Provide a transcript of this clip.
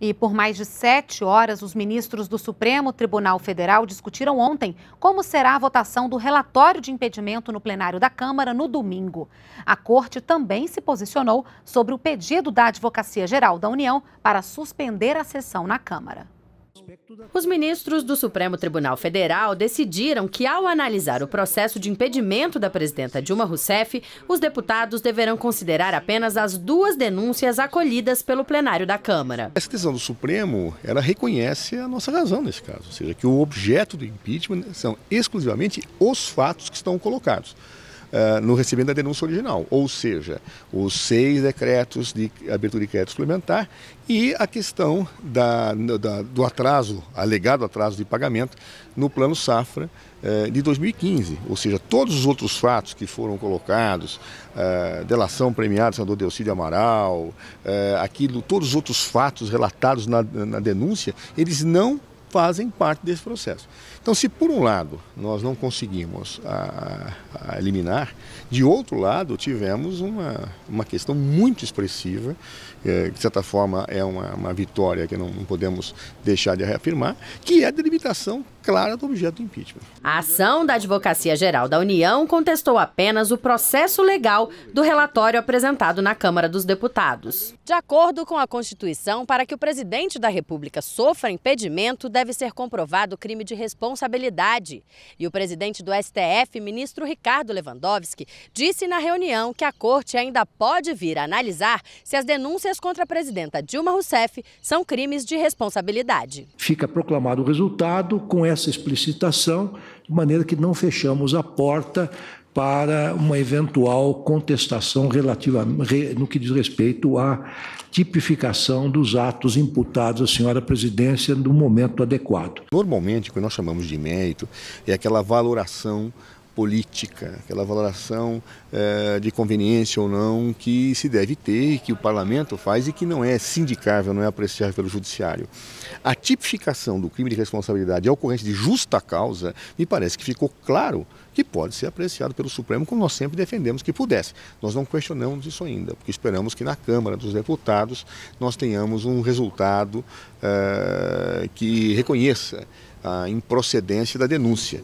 E por mais de sete horas, os ministros do Supremo Tribunal Federal discutiram ontem como será a votação do relatório de impedimento no plenário da Câmara no domingo. A Corte também se posicionou sobre o pedido da Advocacia Geral da União para suspender a sessão na Câmara. Os ministros do Supremo Tribunal Federal decidiram que, ao analisar o processo de impedimento da presidenta Dilma Rousseff, os deputados deverão considerar apenas as duas denúncias acolhidas pelo plenário da Câmara. Essa decisão do Supremo, ela reconhece a nossa razão nesse caso, ou seja, que o objeto do impeachment são exclusivamente os fatos que estão colocados. Eh, no recebimento da denúncia original, ou seja, os seis decretos de abertura de crédito suplementar e a questão da, da, do atraso, alegado atraso de pagamento no plano safra eh, de 2015, ou seja, todos os outros fatos que foram colocados, eh, delação premiada do senador Delcídio Amaral, aquilo, todos os outros fatos relatados na, na denúncia, eles não fazem parte desse processo. Então, se por um lado nós não conseguimos a, a eliminar, de outro lado tivemos uma, uma questão muito expressiva, eh, que de certa forma é uma, uma vitória que não, não podemos deixar de reafirmar, que é a delimitação clara do objeto do impeachment. A ação da Advocacia Geral da União contestou apenas o processo legal do relatório apresentado na Câmara dos Deputados. De acordo com a Constituição, para que o presidente da República sofra impedimento, deve ser comprovado crime de responsabilidade. E o presidente do STF, ministro Ricardo Lewandowski, disse na reunião que a corte ainda pode vir a analisar se as denúncias contra a presidenta Dilma Rousseff são crimes de responsabilidade. Fica proclamado o resultado com essa essa explicitação, de maneira que não fechamos a porta para uma eventual contestação relativa, no que diz respeito à tipificação dos atos imputados à senhora presidência no momento adequado. Normalmente, o que nós chamamos de mérito é aquela valoração política, aquela valoração eh, de conveniência ou não que se deve ter, que o parlamento faz e que não é sindicável, não é apreciável pelo judiciário. A tipificação do crime de responsabilidade é ocorrência de justa causa, me parece que ficou claro que pode ser apreciado pelo Supremo, como nós sempre defendemos que pudesse. Nós não questionamos isso ainda, porque esperamos que na Câmara dos Deputados nós tenhamos um resultado eh, que reconheça a improcedência da denúncia.